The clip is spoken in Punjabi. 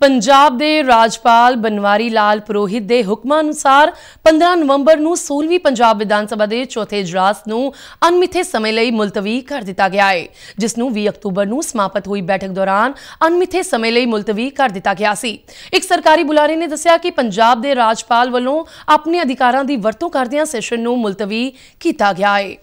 ਪੰਜਾਬ ਦੇ ਰਾਜਪਾਲ ਬਨਵਾਰੀ ਲਾਲ ਪੁਰੋਹਿਤ ਦੇ ਹੁਕਮਾਂ ਅਨੁਸਾਰ 15 ਨਵੰਬਰ ਨੂੰ 16ਵੀਂ ਪੰਜਾਬ ਵਿਧਾਨ ਸਭਾ ਦੇ ਚੌਥੇ ਇਜਲਾਸ ਨੂੰ ਅਨਮਿੱਥੇ ਸਮੇਂ ਲਈ ਮੁਲਤਵੀ ਕਰ ਦਿੱਤਾ ਗਿਆ ਹੈ ਜਿਸ ਨੂੰ 20 ਅਕਤੂਬਰ ਨੂੰ ਸਮਾਪਤ ਹੋਈ ਬੈਠਕ ਦੌਰਾਨ ਅਨਮਿੱਥੇ ਸਮੇਂ ਲਈ ਮੁਲਤਵੀ ਕਰ ਦਿੱਤਾ ਗਿਆ ਸੀ ਇੱਕ ਸਰਕਾਰੀ ਬੁਲਾਰੇ ਨੇ ਦੱਸਿਆ ਕਿ ਪੰਜਾਬ ਦੇ ਰਾਜਪਾਲ ਵੱਲੋਂ ਆਪਣੇ ਅਧਿਕਾਰਾਂ ਦੀ ਵਰਤੋਂ ਕਰਦਿਆਂ ਸੈਸ਼ਨ ਨੂੰ ਮੁਲਤਵੀ ਕੀਤਾ ਗਿਆ ਹੈ